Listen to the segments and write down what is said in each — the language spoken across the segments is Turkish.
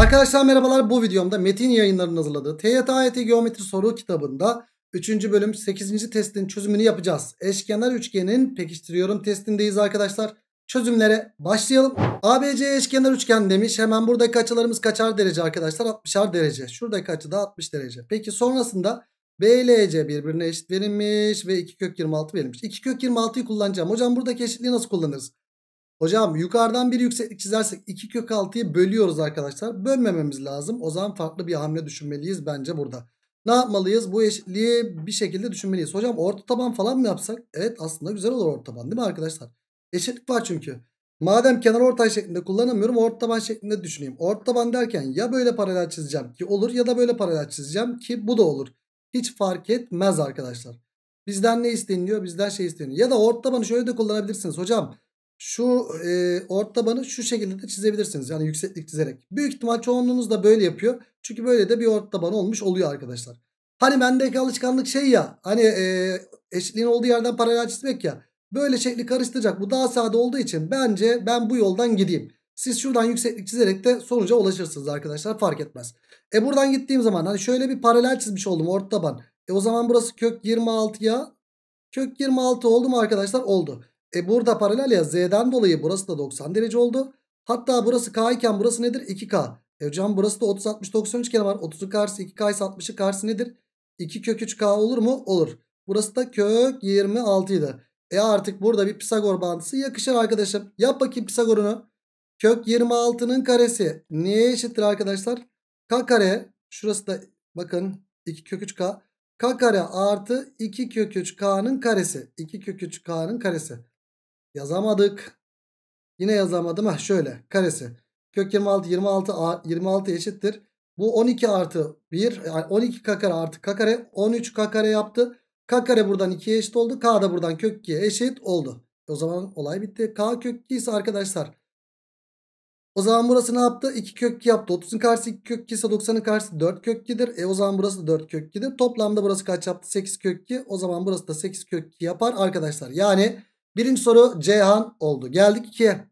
Arkadaşlar merhabalar bu videomda Metin yayınlarının hazırladığı TYT AYT Geometri Soru kitabında 3. bölüm 8. testin çözümünü yapacağız. Eşkenar üçgenin pekiştiriyorum testindeyiz arkadaşlar. Çözümlere başlayalım. ABC eşkenar üçgen demiş. Hemen buradaki açılarımız kaçar derece arkadaşlar? 60'ar derece. Şuradaki açı da 60 derece. Peki sonrasında BLC birbirine eşit verilmiş ve 2 kök 26 verilmiş. 2 kök 26'yı kullanacağım. Hocam buradaki eşitliği nasıl kullanırız? Hocam yukarıdan bir yükseklik çizersek 2 kök 6'yı bölüyoruz arkadaşlar. Bölmememiz lazım. O zaman farklı bir hamle düşünmeliyiz bence burada. Ne yapmalıyız? Bu eşitliği bir şekilde düşünmeliyiz. Hocam orta taban falan mı yapsak? Evet aslında güzel olur orta taban değil mi arkadaşlar? Eşitlik var çünkü. Madem kenar ortay şeklinde kullanamıyorum orta taban şeklinde düşüneyim. Orta taban derken ya böyle paralel çizeceğim ki olur ya da böyle paralel çizeceğim ki bu da olur. Hiç fark etmez arkadaşlar. Bizden ne isteniyor Bizden şey isteniyor. Ya da orta tabanı şöyle de kullanabilirsiniz hocam şu e, ort tabanı şu şekilde de çizebilirsiniz. Yani yükseklik çizerek. Büyük ihtimal çoğunluğunuz da böyle yapıyor. Çünkü böyle de bir ort tabanı olmuş oluyor arkadaşlar. Hani bendeki alışkanlık şey ya. Hani e, eşitliğin olduğu yerden paralel çizmek ya. Böyle şekli karıştıracak. Bu daha sade olduğu için bence ben bu yoldan gideyim. Siz şuradan yükseklik çizerek de sonuca ulaşırsınız arkadaşlar. Fark etmez. E buradan gittiğim zaman hani şöyle bir paralel çizmiş oldum ort taban. E o zaman burası kök 26 ya. Kök 26 oldu mu arkadaşlar? Oldu. E burada paralel ya z'den dolayı burası da 90 derece oldu. Hatta burası k iken burası nedir? 2k. E hocam burası da 30 60 90 üçgeni var. 30'un karşısı 2k ise 60'ın karşısı nedir? 2 kök 3k olur mu? Olur. Burası da kök 26 idi. E artık burada bir Pisagor bağıntısı yakışır arkadaşım. Yap bakayım Pisagor'unu. Kök 26'nın karesi neye eşittir arkadaşlar? K kare şurası da bakın 2 kök 3k. K kare artı 2 kök 3k'nın karesi. 2 kök 3k'nın karesi. Yazamadık. Yine yazamadım. Heh, şöyle karesi. Kök 26 26 26 eşittir. Bu 12 artı 1 12 k kare artı k kare 13 k kare yaptı. K kare buradan 2'ye eşit oldu. K da buradan kök 2'ye eşit oldu. E, o zaman olay bitti. K kök 2 ise arkadaşlar o zaman burası ne yaptı? 2 kök 2 yaptı. 30'un karşısı 2 kök 2 ise 90'ın karşısı 4 kök 2'dir. E o zaman burası da 4 kök 2'dir. Toplamda burası kaç yaptı? 8 kök 2. O zaman burası da 8 kök 2 yapar arkadaşlar. Yani Birinci soru Cihan oldu. Geldik 2'ye.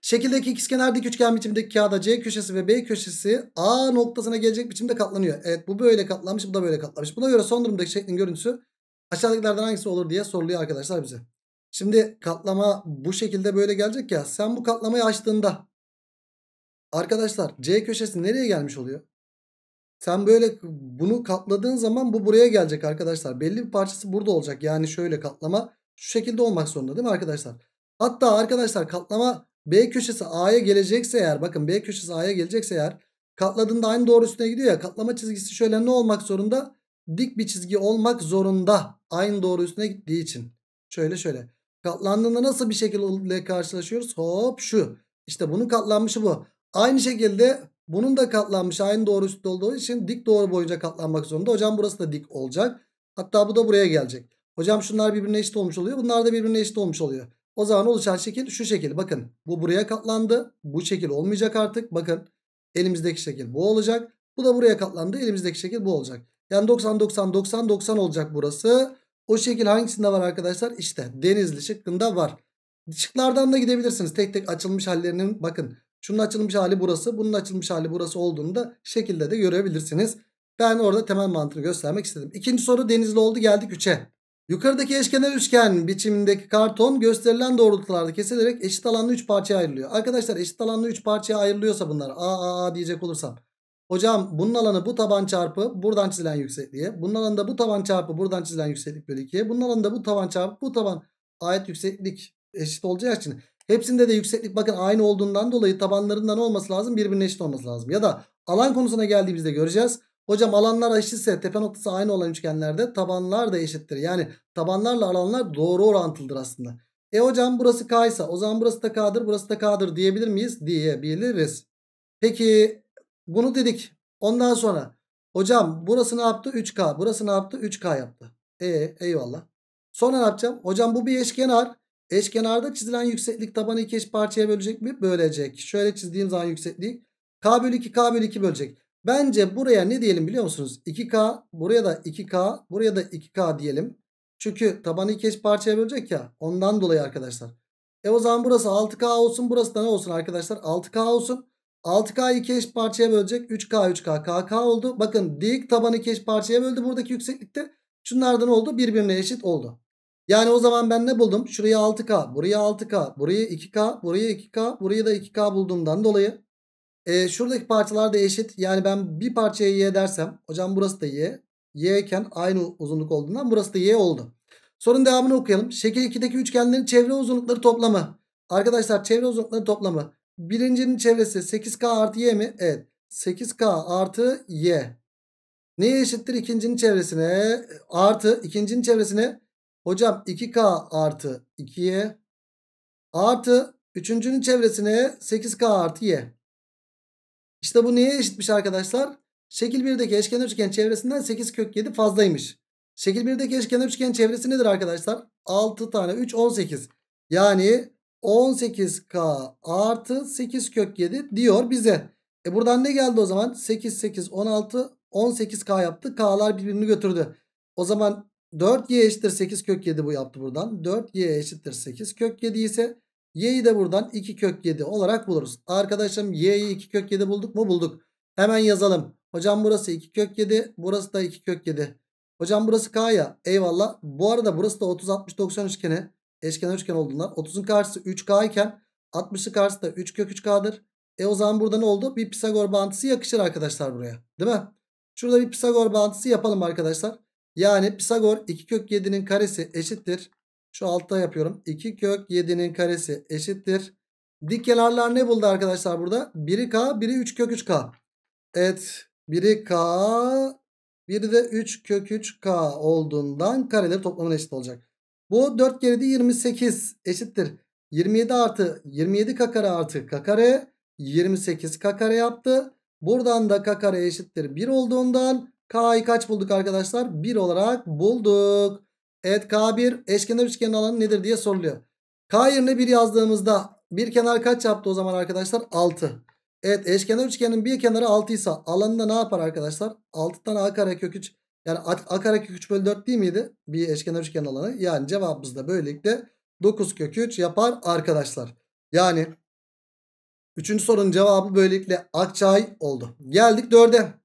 Şekildeki ikizkenar dik üçgen biçimindeki kağıda C köşesi ve B köşesi A noktasına gelecek biçimde katlanıyor. Evet bu böyle katlanmış bu da böyle katlanmış. Buna göre son durumdaki şeklin görüntüsü aşağıdakilerden hangisi olur diye soruluyor arkadaşlar bize. Şimdi katlama bu şekilde böyle gelecek ya. Sen bu katlamayı açtığında arkadaşlar C köşesi nereye gelmiş oluyor? Sen böyle bunu katladığın zaman bu buraya gelecek arkadaşlar. Belli bir parçası burada olacak. Yani şöyle katlama şu şekilde olmak zorunda değil mi arkadaşlar? Hatta arkadaşlar katlama B köşesi A'ya gelecekse eğer bakın B köşesi A'ya gelecekse eğer katladığında aynı doğrusuna gidiyor ya katlama çizgisi şöyle ne olmak zorunda? Dik bir çizgi olmak zorunda aynı doğrusuna gittiği için. Şöyle şöyle katlandığında nasıl bir şekilde karşılaşıyoruz? Hop şu işte bunun katlanmışı bu. Aynı şekilde bunun da katlanmış aynı doğru üstte olduğu için dik doğru boyunca katlanmak zorunda. Hocam burası da dik olacak. Hatta bu da buraya gelecek. Hocam şunlar birbirine eşit olmuş oluyor. Bunlar da birbirine eşit olmuş oluyor. O zaman oluşan şekil şu şekil. Bakın bu buraya katlandı. Bu şekil olmayacak artık. Bakın elimizdeki şekil bu olacak. Bu da buraya katlandı. Elimizdeki şekil bu olacak. Yani 90 90 90 90 olacak burası. O şekil hangisinde var arkadaşlar? İşte denizli şıkkında var. Şıklardan da gidebilirsiniz. Tek tek açılmış hallerinin bakın. Şunun açılmış hali burası. Bunun açılmış hali burası olduğunda şekilde de görebilirsiniz. Ben orada temel mantığı göstermek istedim. İkinci soru denizli oldu. Geldik 3'e. Yukarıdaki eşkenar üçgen biçimindeki karton gösterilen doğrultularda kesilerek eşit alanlı 3 parçaya ayrılıyor. Arkadaşlar eşit alanlı 3 parçaya ayrılıyorsa bunlar a a a diyecek olursam. Hocam bunun alanı bu taban çarpı buradan çizilen yüksekliğe. Bunun alanı bu taban çarpı buradan çizilen yükseklik bölü 2'ye. Bunun alanı bu taban çarpı bu taban ait yükseklik eşit olacağı için. Hepsinde de yükseklik bakın aynı olduğundan dolayı tabanlarından olması lazım birbirine eşit olması lazım. Ya da alan konusuna geldiğimizde göreceğiz. Hocam alanlar eşitse tepe noktası aynı olan üçgenlerde tabanlar da eşittir. Yani tabanlarla alanlar doğru orantılıdır aslında. E hocam burası K ise o zaman burası da K'dır burası da K'dır diyebilir miyiz? Diyebiliriz. Peki bunu dedik. Ondan sonra hocam burası ne yaptı? 3K. Burası ne yaptı? 3K yaptı. E eyvallah. Sonra ne yapacağım? Hocam bu bir eşkenar. Eşkenarda çizilen yükseklik tabanı iki eş parçaya bölecek mi? Bölecek. Şöyle çizdiğim zaman yükseklik. K bölü 2 K bölü 2 bölecek. Bence buraya ne diyelim biliyor musunuz? 2K buraya da 2K buraya da 2K diyelim. Çünkü tabanı iki eş parçaya bölecek ya ondan dolayı arkadaşlar. E o zaman burası 6K olsun burası da ne olsun arkadaşlar 6K olsun. 6K iki eş parçaya bölecek 3K 3K KK oldu. Bakın dik tabanı iki eş parçaya böldü buradaki yükseklikte. Şunlardan oldu birbirine eşit oldu. Yani o zaman ben ne buldum? Şuraya 6K, buraya 6K, buraya 2K, buraya 2K, buraya da 2K bulduğumdan dolayı e, şuradaki parçalar da eşit. Yani ben bir parçayı y dersem hocam burası da y. Y iken aynı uzunluk olduğundan burası da y oldu. Sorun devamını okuyalım. Şekil 2'deki üçgenlerin çevre uzunlukları toplamı. Arkadaşlar çevre uzunlukları toplamı. Birincinin çevresi 8k artı y mi? Evet. 8k artı y. Neye eşittir ikincinin çevresine? Artı ikincinin çevresine hocam 2k artı 2y artı üçüncünün çevresine 8k artı y. İşte bu neye eşitmiş arkadaşlar? Şekil 1'deki eşkenar üçgen çevresinden 8 kök 7 fazlaymış. Şekil 1'deki eşkenar üçgen çevresi nedir arkadaşlar? 6 tane 3 18. Yani 18k artı 8 kök 7 diyor bize. E buradan ne geldi o zaman? 8 8 16 18k yaptı. K'lar birbirini götürdü. O zaman 4y eşittir 8 kök 7 bu yaptı buradan. 4y eşittir 8 kök 7 ise Y'yi de buradan 2 kök 7 olarak buluruz. Arkadaşım y'yi 2 kök 7 bulduk mu? Bulduk. Hemen yazalım. Hocam burası 2 kök 7. Burası da 2 kök 7. Hocam burası k ya. Eyvallah. Bu arada burası da 30 60 90 üçgeni. Eşkenar üçgen olduğundan 30'un karşısı 3k iken 60'ı karşısı da 3 kök 3k'dır. E o zaman burada ne oldu? Bir Pisagor bağıntısı yakışır arkadaşlar buraya. Değil mi? Şurada bir Pisagor bağıntısı yapalım arkadaşlar. Yani Pisagor 2 kök 7'nin karesi eşittir. Şu altta yapıyorum. 2 kök 7'nin karesi eşittir. Dik kenarlar ne buldu arkadaşlar burada? Biri k, biri 3 kök 3k. Evet, biri k, biri de 3 kök 3k olduğundan kareleri toplamına eşit olacak. Bu 4 kere de 28 eşittir. 27 artı 27 k kare artı k kare 28 k kare yaptı. Buradan da k kare eşittir 1 olduğundan k'yı kaç bulduk arkadaşlar? 1 olarak bulduk. Evet K1 eşkenar üçgenin alanı nedir diye soruluyor. K yerine 1 yazdığımızda bir kenar kaç yaptı o zaman arkadaşlar? 6. Evet eşkenar üçgenin bir kenarı 6 ise alanında ne yapar arkadaşlar? 6 A kare kök 3. Yani A kare kök 3 bölü 4 değil miydi? Bir eşkenar üçgenin alanı. Yani cevabımız da böylelikle 9 kök 3 yapar arkadaşlar. Yani 3. sorunun cevabı böylelikle Akçay oldu. Geldik 4'e.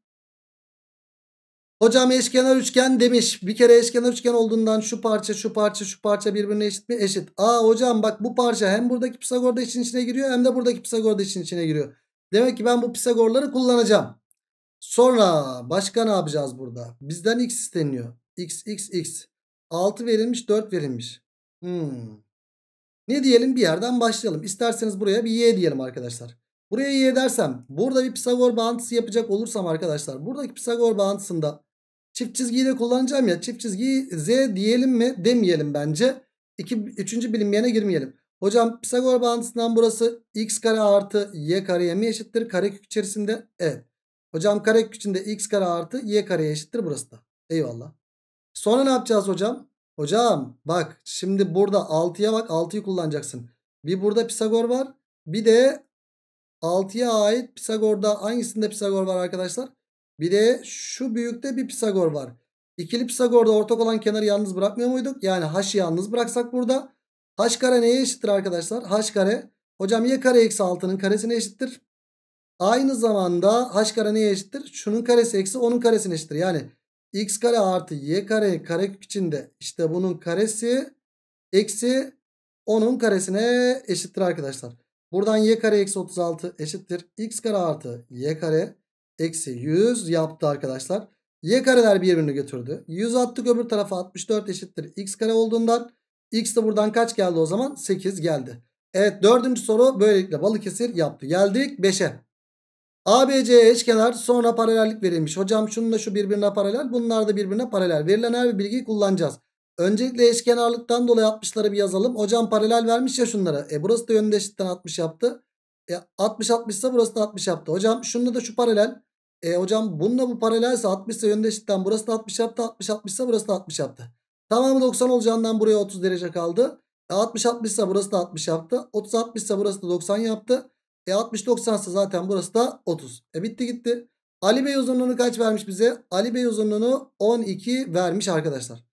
Hocam eşkenar üçgen demiş. Bir kere eşkenar üçgen olduğundan şu parça şu parça şu parça birbirine eşit mi? Eşit. Aa hocam bak bu parça hem buradaki Pisagor'da işin içine giriyor hem de buradaki Pisagor'da işin içine giriyor. Demek ki ben bu Pisagor'ları kullanacağım. Sonra başka ne yapacağız burada? Bizden x isteniyor. x x x. 6 verilmiş 4 verilmiş. Hmm. Ne diyelim bir yerden başlayalım. İsterseniz buraya bir y diyelim arkadaşlar. Buraya y dersem burada bir Pisagor bağıntısı yapacak olursam arkadaşlar buradaki Pisagor bağıntısında Çift çizgiyi de kullanacağım ya. Çift çizgiyi z diyelim mi demeyelim bence. İki, üçüncü bilinmeyene girmeyelim. Hocam Pisagor bağıntısından burası x kare artı y kareye mi eşittir? Karekök içerisinde evet. Hocam karekök içinde x kare artı y kareye eşittir burası da. Eyvallah. Sonra ne yapacağız hocam? Hocam bak şimdi burada 6'ya bak 6'yı kullanacaksın. Bir burada Pisagor var. Bir de 6'ya ait Pisagor'da hangisinde Pisagor var arkadaşlar? Bir de şu büyükte bir Pisagor var. İkili Pisagor'da ortak olan kenarı yalnız bırakmıyor muyduk? Yani h'ı yalnız bıraksak burada. H kare neye eşittir arkadaşlar? H kare. Hocam y kare eksi 6'nın karesine eşittir. Aynı zamanda h kare neye eşittir? Şunun karesi eksi onun karesine eşittir. Yani x kare artı y kare kare içinde işte bunun karesi eksi onun karesine eşittir arkadaşlar. Buradan y kare eksi 36 eşittir. x kare artı y kare eksi 100 yaptı arkadaşlar. Y kareler birbirini götürdü. 100 attık öbür tarafa 64 eşittir x kare olduğundan x de buradan kaç geldi o zaman? 8 geldi. Evet dördüncü soru böylelikle Balıkesir yaptı. Geldik 5'e. ABC eşkenar sonra paralellik verilmiş. Hocam şununla şu birbirine paralel bunlar da birbirine paralel. Verilen her bir bilgiyi kullanacağız. Öncelikle eşkenarlıktan dolayı 60'ları bir yazalım. Hocam paralel vermiş ya şunlara. E burası da yönde eşitten 60 yaptı. E 60 60 ise burası da 60 yaptı. Hocam şununla da şu paralel. E hocam bununla bu paralelse 60 ise yönde eşitten burası da 60 yaptı. 60 60 ise burası da 60 yaptı. Tamamı 90 olacağından buraya 30 derece kaldı. E 60 60 ise burası da 60 yaptı. 30 60 ise burası da 90 yaptı. E 60 90 ise zaten burası da 30. E bitti gitti. Ali Bey uzunluğunu kaç vermiş bize? Ali Bey uzunluğunu 12 vermiş arkadaşlar.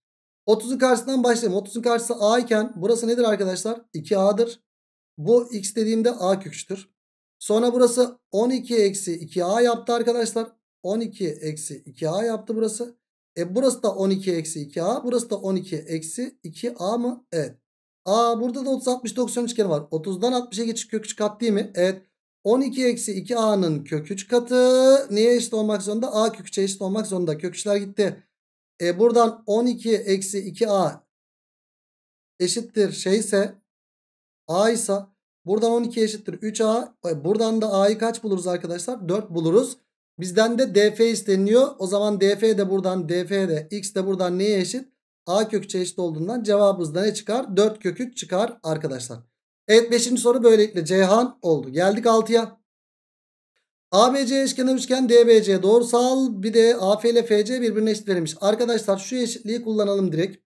30'un karşısından başlayalım. 30'un karşısı A iken burası nedir arkadaşlar? 2A'dır. Bu X dediğimde A köküçtür. Sonra burası 12 eksi 2a yaptı arkadaşlar. 12 eksi 2a yaptı burası. E burası da 12 eksi 2a. Burası da 12 eksi 2a mı? Evet. Aa burada da 30 90 üçgeni var. 30'dan 60'a geçiş kök 3 kat değil mi? Evet. 12 eksi 2a'nın kök 3 katı neye eşit olmak zorunda? a kök 3'e eşit olmak zorunda. Kök 3'ler gitti. E buradan 12 eksi 2a eşittir şeyse a ise Buradan 12 eşittir 3A. Buradan da A'yı kaç buluruz arkadaşlar? 4 buluruz. Bizden de DF isteniyor. O zaman DF de buradan DF de X de buradan neye eşit? A kökçe eşit olduğundan cevabımızda ne çıkar? 4 kökü çıkar arkadaşlar. Evet 5. soru böylelikle Ceyhan oldu. Geldik 6'ya. ABC eşkenar üçgen DBC doğrusal bir de AF ile FC birbirine eşit verilmiş. Arkadaşlar şu eşitliği kullanalım direkt.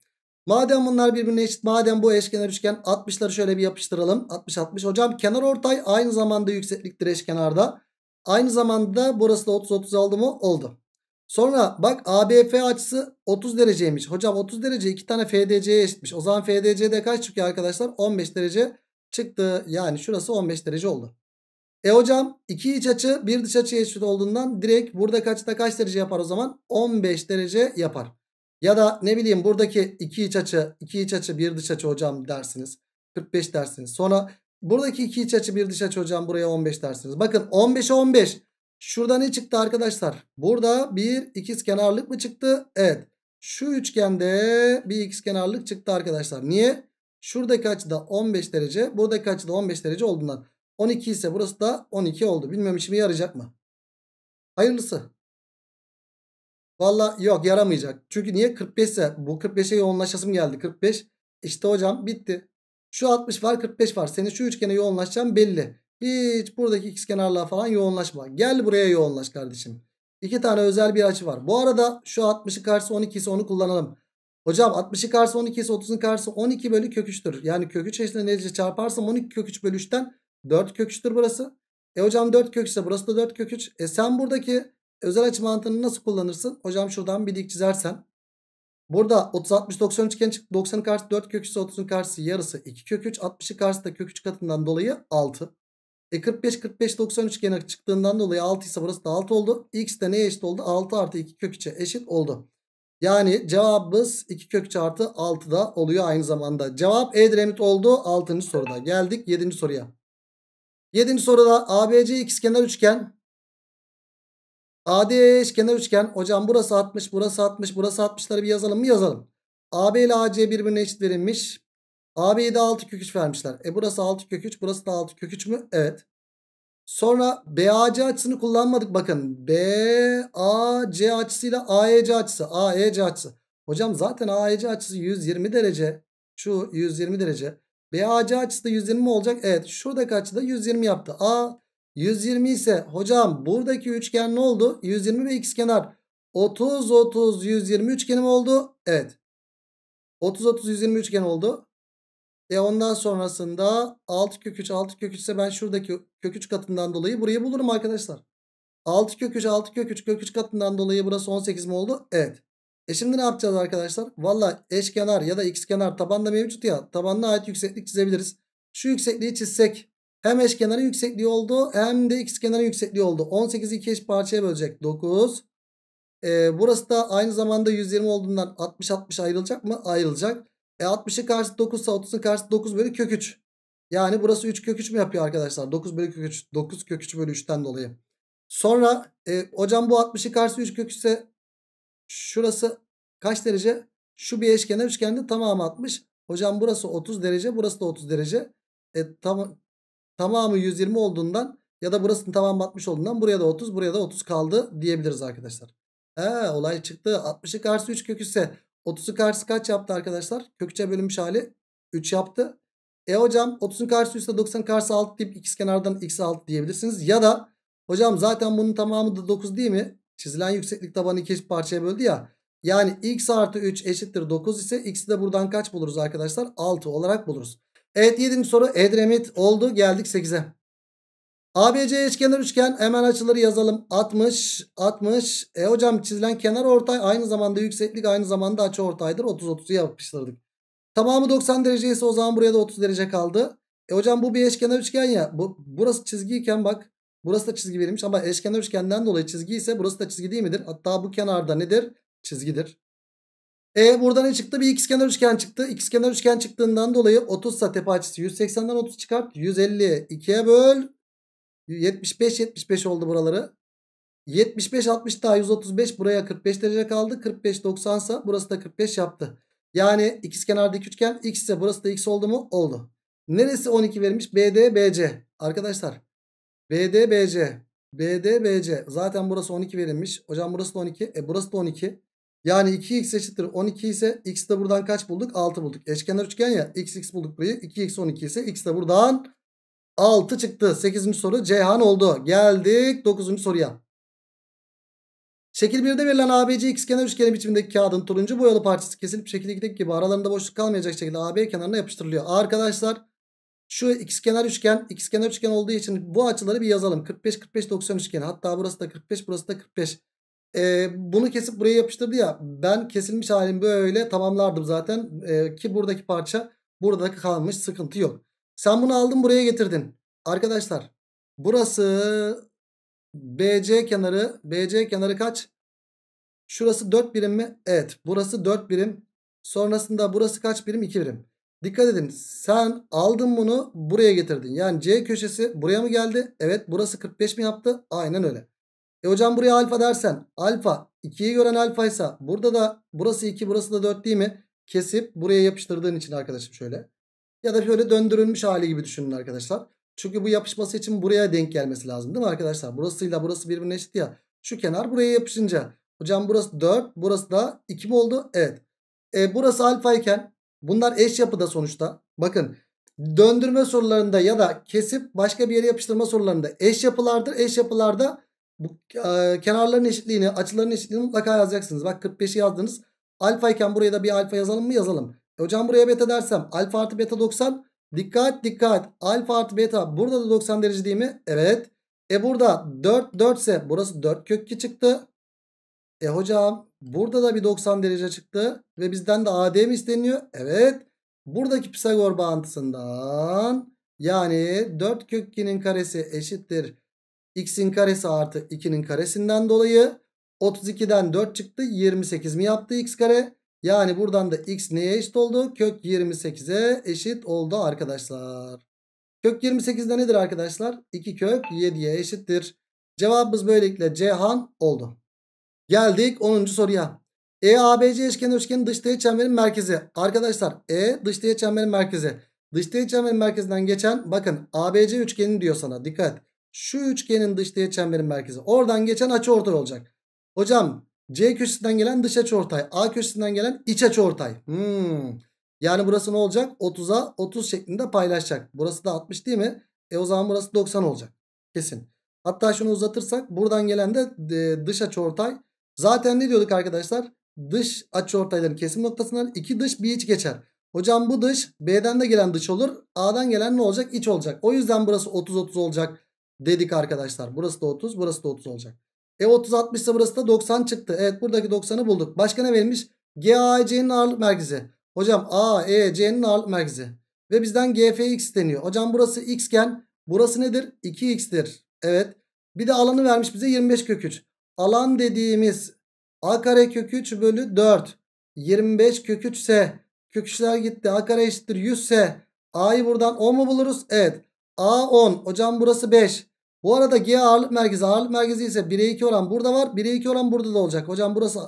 Madem bunlar birbirine eşit madem bu eşkenar üçgen 60'ları şöyle bir yapıştıralım. 60-60 hocam kenar ortay aynı zamanda yüksekliktir eşkenarda. Aynı zamanda burası da 30-30 aldı mı? Oldu. Sonra bak ABF açısı 30 dereceymiş. Hocam 30 derece iki tane FDC'ye eşitmiş. O zaman FDC de kaç çıkıyor arkadaşlar? 15 derece çıktı. Yani şurası 15 derece oldu. E hocam iki iç açı bir dış açıya eşit olduğundan direkt burada kaçta kaç derece yapar o zaman? 15 derece yapar. Ya da ne bileyim buradaki iki iç açı, 2 iç açı, 1 dış açı hocam dersiniz. 45 dersiniz. Sonra buradaki iki iç açı, 1 dış açı hocam buraya 15 dersiniz. Bakın 15'e 15. Şurada ne çıktı arkadaşlar? Burada bir ikiz kenarlık mı çıktı? Evet. Şu üçgende bir ikiz kenarlık çıktı arkadaşlar. Niye? Şuradaki açıda 15 derece, buradaki açıda 15 derece olduğundan. 12 ise burası da 12 oldu. Bilmem işime yarayacak mı? Hayırlısı. Valla yok yaramayacak. Çünkü niye 45 ise bu 45'e yoğunlaşasım geldi 45. İşte hocam bitti. Şu 60 var 45 var. Senin şu üçgene yoğunlaşacağın belli. Hiç buradaki ikizkenarlığa falan yoğunlaşma. Gel buraya yoğunlaş kardeşim. İki tane özel bir açı var. Bu arada şu 60'ı karşısı 12 ise onu kullanalım. Hocam 60'ı karşısı 12 ise 30'un karşısı 12 bölü kök 3'tür. Yani kök 3 eşliğine nece çarparsam 12 kök 3 bölü 3'ten 4 kök 3'tür burası. E hocam 4 kök 3 ise burası da 4 kök 3. E sen buradaki özel açı mantığını nasıl kullanırsın? Hocam şuradan bir dik çizersen. Burada 30 60 90 üçgen çıktı. 90'ın karşısı 4 kök 30'un karşısı yarısı 2 kök 3. 60'ın karşısı da kök 3 katından dolayı 6. E 45 45 93 üçgeni çıktığından dolayı 6 ise burası da 6 oldu. X de neye eşit oldu? 6 artı 2 kök 3'e eşit oldu. Yani cevabımız 2 kök 3 artı 6 da oluyor aynı zamanda. Cevap Edremit oldu 6. soruda. Geldik 7. soruya. 7. soruda ABC ikizkenar üçgen AD eşkenar üçgen. Hocam burası 60, burası 60, burası 60'ları bir yazalım mı? Yazalım. AB ile AC birbirine eşit verilmiş. AB'ye de 6 kök 3 vermişler. E burası 6 kök 3, burası da 6 kök 3 mü? Evet. Sonra BAC açısını kullanmadık bakın. BAC açısıyla AEC açısı, AEC açısı. Hocam zaten AEC açısı 120 derece. Şu 120 derece. BAC açısı da 120 olacak. Evet şuradaki açı da 120 yaptı. A 120 ise hocam buradaki üçgen ne oldu? 120 ve kenar 30 30 120 üçgenim oldu. Evet. 30 30 120 üçgen oldu. E ondan sonrasında 6 kök 3 6 kök 3 ise ben şuradaki kök 3 katından dolayı burayı bulurum arkadaşlar. 6 kök 3 6 kök 3 kök 3 katından dolayı burası 18 mi oldu? Evet. E şimdi ne yapacağız arkadaşlar? Valla eşkenar ya da x kenar tabanda mevcut ya. Tabanına ait yükseklik çizebiliriz. Şu yüksekliği çizsek hem eşkenarın yüksekliği oldu hem de x kenarın yüksekliği oldu. 18'i 2 eş parçaya bölecek. 9. E, ee, burası da aynı zamanda 120 olduğundan 60-60 ayrılacak mı? Ayrılacak. E 60'ın karşısı 9 ise 30'un karşısı 9 bölü kök 3. Yani burası 3 kök 3 mü yapıyor arkadaşlar? 9 bölü kök 3. 9 kök 3 bölü 3'ten dolayı. Sonra e, hocam bu 60'ın karşısı 3 kök 3 ise şurası kaç derece? Şu bir eşkenar üçgende tamamı 60. Hocam burası 30 derece burası da 30 derece. E, tam, Tamamı 120 olduğundan ya da burasının tamamı 60 olduğundan buraya da 30 buraya da 30 kaldı diyebiliriz arkadaşlar. Ee, olay çıktı. 60'ı karşı 3 kök ise 30'u karşı kaç yaptı arkadaşlar? Kökçe bölünmüş hali 3 yaptı. E hocam 30'un karşı üstte 90 karşı 6 deyip x kenardan x 6 diyebilirsiniz. Ya da hocam zaten bunun tamamı da 9 değil mi? Çizilen yükseklik tabanı iki parçaya böldü ya. Yani x artı 3 eşittir 9 ise x'i de buradan kaç buluruz arkadaşlar? 6 olarak buluruz. Evet 7. soru Edremit oldu. Geldik 8'e. ABC eşkenar üçgen hemen açıları yazalım. 60 60. E hocam çizilen kenar ortay aynı zamanda yükseklik aynı zamanda açı ortaydır. 30 30'u yapıştırdık. Tamamı 90 derece ise o zaman buraya da 30 derece kaldı. E hocam bu bir eşkenar üçgen ya. Bu, burası çizgiyken bak burası da çizgi verilmiş ama eşkenar üçgenden dolayı çizgi ise burası da çizgi değil midir? Hatta bu kenarda nedir? Çizgidir. E burada ne çıktı? Bir ikizkenar üçgen çıktı. İkizkenar üçgen çıktığından dolayı 30 sa tepe açısı 180'den 30 çıkart. 150 2'ye böl. 75 75 oldu buraları. 75 60 daha 135 buraya 45 derece kaldı. 45 90 sa burası da 45 yaptı. Yani ikizkenardaki üçgen x ise burası da x oldu mu? Oldu. Neresi 12 vermiş? BD BC. Arkadaşlar BD BC. BD BC. Zaten burası 12 verilmiş. Hocam burası da 12. E burası da 12. Yani 2x eşittir 12 ise x de buradan kaç bulduk? 6 bulduk. Eşkenar üçgen ya x x bulduk burayı. 2x 12 ise x de buradan 6 çıktı. 8. soru Ceyhan oldu. Geldik 9. soruya. Şekil 1'de verilen ABC x kenar üçgeni biçimindeki kağıdın turuncu boyalı parçası kesilip şekil 2'deki gibi aralarında boşluk kalmayacak şekilde AB kenarına yapıştırılıyor. Arkadaşlar şu x kenar üçgen x kenar üçgen olduğu için bu açıları bir yazalım. 45 45 90 üçgeni. Hatta burası da 45 burası da 45 e, bunu kesip buraya yapıştırdı ya ben kesilmiş halim böyle tamamlardım zaten e, ki buradaki parça burada kalmış sıkıntı yok. Sen bunu aldın buraya getirdin. Arkadaşlar burası BC kenarı BC kenarı kaç? Şurası 4 birim mi? Evet burası 4 birim. Sonrasında burası kaç birim? 2 birim. Dikkat edin sen aldın bunu buraya getirdin. Yani C köşesi buraya mı geldi? Evet burası 45 mi yaptı? Aynen öyle. E hocam buraya alfa dersen alfa 2'yi gören alfaysa burada da burası 2 burası da 4 değil mi? Kesip buraya yapıştırdığın için arkadaşım şöyle. Ya da şöyle döndürülmüş hali gibi düşünün arkadaşlar. Çünkü bu yapışması için buraya denk gelmesi lazım değil mi arkadaşlar? Burasıyla burası birbirine eşit ya. Şu kenar buraya yapışınca. Hocam burası 4 burası da 2 mi oldu? Evet. E, burası alfa iken bunlar eş yapıda sonuçta. Bakın döndürme sorularında ya da kesip başka bir yere yapıştırma sorularında eş yapılardır. Eş yapılarda bu e, kenarların eşitliğini, açıların eşitliğini mutlaka yazacaksınız. Bak 45'i yazdınız. Alfa iken buraya da bir alfa yazalım mı? Yazalım. E hocam buraya beta dersem alfa artı beta 90. Dikkat dikkat. Alfa artı beta burada da 90 derece değil mi? Evet. E burada 4 4 ise burası 4 kök kökü çıktı. E hocam burada da bir 90 derece çıktı. Ve bizden de AD mi isteniyor? Evet. Buradaki Pisagor bağıntısından yani 4 kök 2'nin karesi eşittir x'in karesi artı 2'nin karesinden dolayı 32'den 4 çıktı. 28 mi yaptı x kare? Yani buradan da x neye eşit oldu? Kök 28'e eşit oldu arkadaşlar. Kök 28'de nedir arkadaşlar? 2 kök 7'ye eşittir. Cevabımız böylelikle Cihan oldu. Geldik 10. soruya. E ABC eşkenar üçgenin dış teğet çemberin merkezi. Arkadaşlar E dış teğet çemberin merkezi. Dış teğet çemberin merkezinden geçen bakın ABC üçgeni diyor sana dikkat. Şu üçgenin dış diye çemberin merkezi. Oradan geçen açı ortay olacak. Hocam C köşesinden gelen dış açı ortay. A köşesinden gelen iç açı ortay. Hmm. Yani burası ne olacak? 30'a 30 şeklinde paylaşacak. Burası da 60 değil mi? E o zaman burası 90 olacak. Kesin. Hatta şunu uzatırsak buradan gelen de e, dış açı ortay. Zaten ne diyorduk arkadaşlar? Dış açı ortayların kesim noktasından iki dış bir iç geçer. Hocam bu dış B'den de gelen dış olur. A'dan gelen ne olacak? İç olacak. O yüzden burası 30-30 olacak dedik arkadaşlar. Burası da 30 burası da 30 olacak. E 30 60 ise burası da 90 çıktı. Evet buradaki 90'ı bulduk. Başka ne verilmiş? GAC'nin e, ağırlık merkezi. Hocam AEC'nin ağırlık merkezi. Ve bizden GFX deniyor. Hocam burası x'ken burası nedir? 2x'tir. Evet. Bir de alanı vermiş bize 25 kök 3. Alan dediğimiz a kare kök 3 bölü 4. 25 kök 3 ise kök 3'ler gitti. A kare eşittir 100 ise a'yı buradan 10 mu buluruz? Evet. A 10. Hocam burası 5. Bu arada G ağırlık merkezi. Ağırlık merkezi ise 1'e 2 oran burada var. 1'e 2 oran burada da olacak. Hocam burası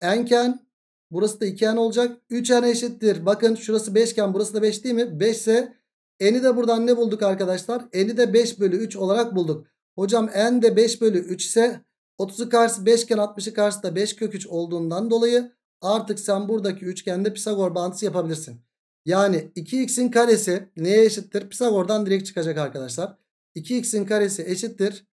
enken. Burası da 2n olacak. 3n eşittir. Bakın şurası 5 ken burası da 5 değil mi? 5 ise n'i de buradan ne bulduk arkadaşlar? n'i de 5 bölü 3 olarak bulduk. Hocam n de 5 bölü 3 ise 30'u karşı 5 ken 60'ı karşı da 5 kök 3 olduğundan dolayı artık sen buradaki üçgende Pisagor bağıntısı yapabilirsin. Yani 2x'in karesi neye eşittir? Pisagor'dan direkt çıkacak arkadaşlar. 2x'in karesi eşittir.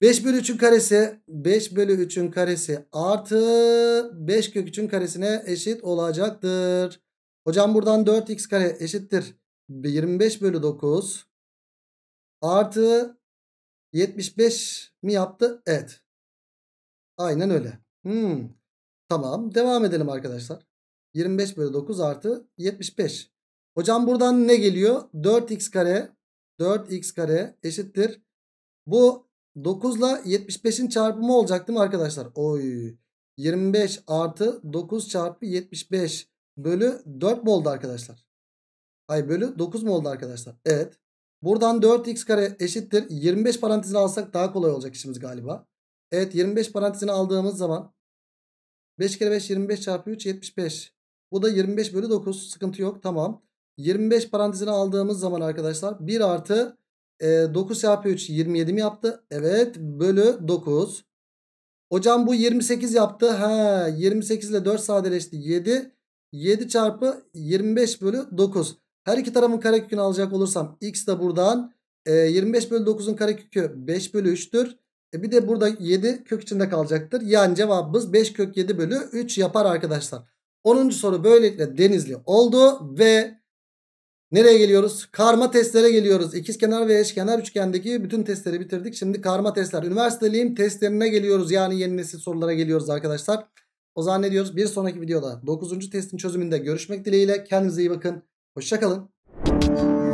5 bölü 3'ün karesi 5 bölü 3'ün karesi artı 5 kök 3'ün karesine eşit olacaktır. Hocam buradan 4x kare eşittir. 25 bölü 9 artı 75 mi yaptı? Evet. Aynen öyle. Hmm. Tamam devam edelim arkadaşlar. 25 bölü 9 artı 75. Hocam buradan ne geliyor? 4x kare 4x kare eşittir. Bu 9 ile 75'in çarpımı olacak değil mi arkadaşlar? Oy. 25 artı 9 çarpı 75 bölü 4 mu oldu arkadaşlar? Ay bölü 9 mu oldu arkadaşlar? Evet. Buradan 4x kare eşittir. 25 parantezini alsak daha kolay olacak işimiz galiba. Evet 25 parantezini aldığımız zaman 5 kere 5 25 çarpı 3 75. Bu da 25 bölü 9 sıkıntı yok tamam. 25 parantezini aldığımız zaman arkadaşlar 1 artı e, 9 çarpı 3 27 mi yaptı? Evet bölü 9. Hocam bu 28 yaptı. he 28 ile 4 sadeleşti 7. 7 çarpı 25 bölü 9. Her iki tarafın karekökünü alacak olursam x de buradan e, 25 bölü 9'un karekökü 5 bölü 3'tür. E bir de burada 7 kök içinde kalacaktır. Yani cevabımız 5 kök 7 bölü 3 yapar arkadaşlar. 10. soru böylelikle denizli oldu ve Nereye geliyoruz? Karma testlere geliyoruz. İkizkenar ve eşkenar üçgendeki bütün testleri bitirdik. Şimdi karma testler. Üniversiteliğim testlerine geliyoruz. Yani yeni nesil sorulara geliyoruz arkadaşlar. O zaman ne diyoruz? Bir sonraki videoda 9. testin çözümünde görüşmek dileğiyle. Kendinize iyi bakın. Hoşçakalın.